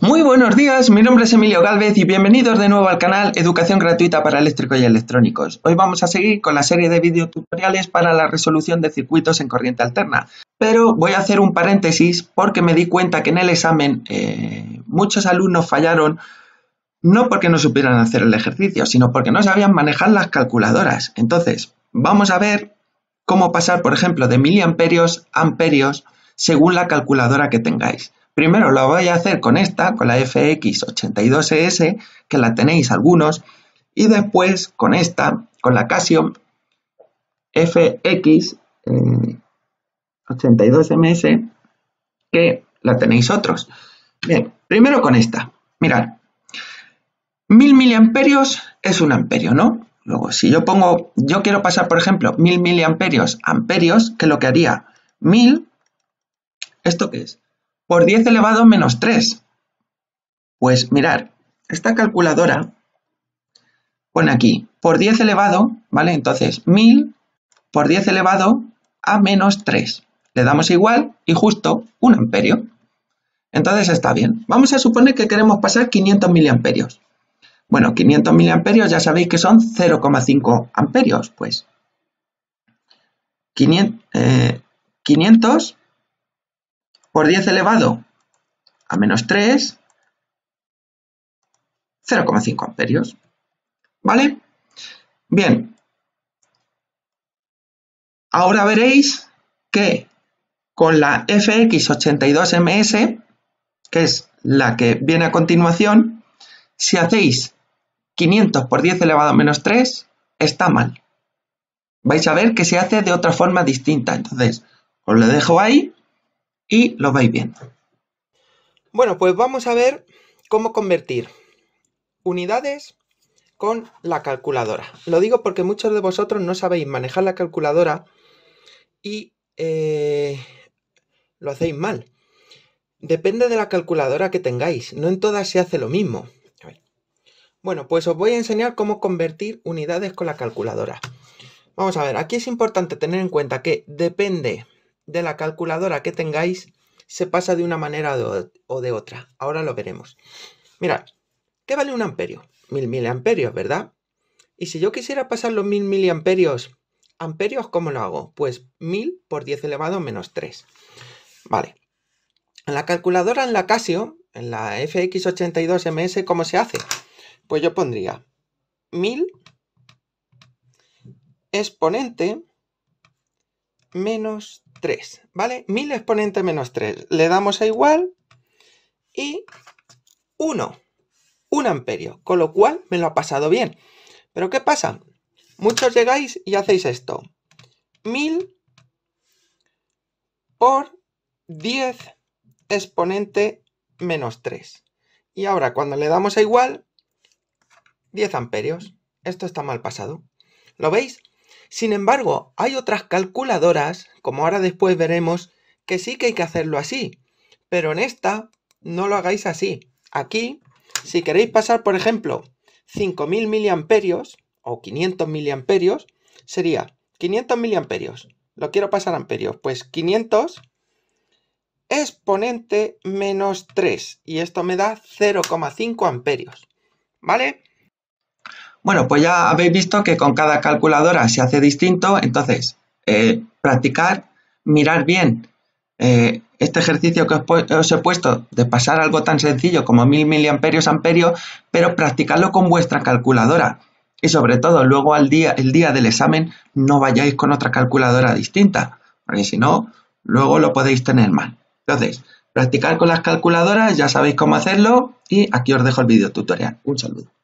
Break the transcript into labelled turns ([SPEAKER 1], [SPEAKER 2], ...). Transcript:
[SPEAKER 1] Muy buenos días, mi nombre es Emilio Galvez y bienvenidos de nuevo al canal Educación Gratuita para Eléctricos y Electrónicos. Hoy vamos a seguir con la serie de videotutoriales para la resolución de circuitos en corriente alterna, pero voy a hacer un paréntesis porque me di cuenta que en el examen eh, muchos alumnos fallaron no porque no supieran hacer el ejercicio, sino porque no sabían manejar las calculadoras. Entonces, vamos a ver cómo pasar, por ejemplo, de miliamperios a amperios según la calculadora que tengáis. Primero lo voy a hacer con esta, con la FX82S, que la tenéis algunos, y después con esta, con la Casio FX82MS, eh, que la tenéis otros. Bien, primero con esta. Mirad, 1000 miliamperios es un amperio, ¿no? Luego, si yo pongo, yo quiero pasar, por ejemplo, 1000 miliamperios, amperios, que lo que haría 1000, ¿esto qué es? por 10 elevado a menos 3. Pues mirar, esta calculadora pone aquí, por 10 elevado, ¿vale? Entonces, 1000 por 10 elevado a menos 3. Le damos igual y justo 1 amperio. Entonces está bien. Vamos a suponer que queremos pasar 500 miliamperios. Bueno, 500 miliamperios ya sabéis que son 0,5 amperios, pues. 500, 500 eh, por 10 elevado a menos 3, 0,5 amperios. ¿Vale? Bien. Ahora veréis que con la FX82MS, que es la que viene a continuación, si hacéis 500 por 10 elevado a menos 3, está mal. Vais a ver que se hace de otra forma distinta. Entonces, os lo dejo ahí y lo vais viendo. Bueno, pues vamos a ver cómo convertir unidades con la calculadora. Lo digo porque muchos de vosotros no sabéis manejar la calculadora y eh, lo hacéis mal. Depende de la calculadora que tengáis, no en todas se hace lo mismo. Bueno, pues os voy a enseñar cómo convertir unidades con la calculadora. Vamos a ver, aquí es importante tener en cuenta que depende de la calculadora que tengáis se pasa de una manera o de otra. Ahora lo veremos. Mirad, ¿qué vale un amperio? Mil miliamperios, ¿verdad? Y si yo quisiera pasar los mil miliamperios, amperios, ¿cómo lo hago? Pues mil por 10 elevado menos 3. Vale. En la calculadora, en la Casio, en la FX82MS, ¿cómo se hace? Pues yo pondría 1000 exponente menos 3, ¿vale? 1000 exponente menos 3. Le damos a igual y 1, 1 amperio, con lo cual me lo ha pasado bien. Pero ¿qué pasa? Muchos llegáis y hacéis esto. 1000 por 10 exponente menos 3. Y ahora cuando le damos a igual, 10 amperios. Esto está mal pasado. ¿Lo veis? Sin embargo, hay otras calculadoras, como ahora después veremos, que sí que hay que hacerlo así. Pero en esta no lo hagáis así. Aquí, si queréis pasar, por ejemplo, 5000 miliamperios o 500 miliamperios, sería 500 miliamperios. Lo quiero pasar a amperios. Pues 500 exponente menos 3. Y esto me da 0,5 amperios. ¿Vale? Bueno, pues ya habéis visto que con cada calculadora se hace distinto, entonces eh, practicar, mirar bien eh, este ejercicio que os, he puesto de pasar algo tan sencillo como mil miliamperios amperios, pero practicarlo con vuestra calculadora. Y sobre todo, luego al día, el día del examen no vayáis con otra calculadora distinta, porque si no, luego lo podéis tener mal. Entonces, practicar con las calculadoras, ya sabéis cómo hacerlo y aquí os dejo el video tutorial. Un saludo.